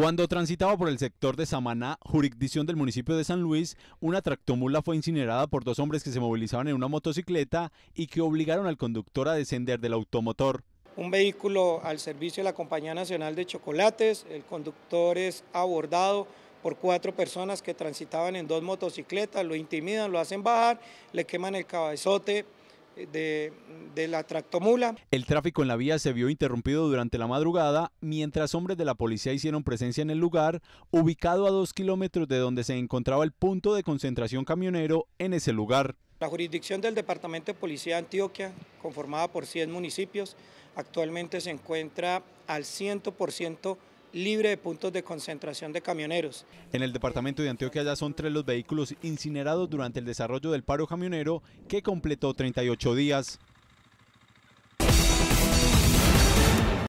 Cuando transitaba por el sector de Samaná, jurisdicción del municipio de San Luis, una tractomula fue incinerada por dos hombres que se movilizaban en una motocicleta y que obligaron al conductor a descender del automotor. Un vehículo al servicio de la Compañía Nacional de Chocolates, el conductor es abordado por cuatro personas que transitaban en dos motocicletas, lo intimidan, lo hacen bajar, le queman el cabezote, de, la tractomula. El tráfico en la vía se vio interrumpido durante la madrugada mientras hombres de la policía hicieron presencia en el lugar, ubicado a dos kilómetros de donde se encontraba el punto de concentración camionero en ese lugar. La jurisdicción del Departamento de Policía de Antioquia, conformada por 100 municipios, actualmente se encuentra al 100% libre de puntos de concentración de camioneros. En el departamento de Antioquia ya son tres los vehículos incinerados durante el desarrollo del paro camionero que completó 38 días.